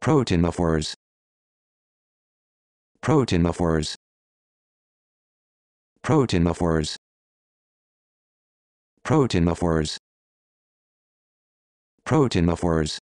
proteinophores proteinophores proteinophores proteinophores proteinophores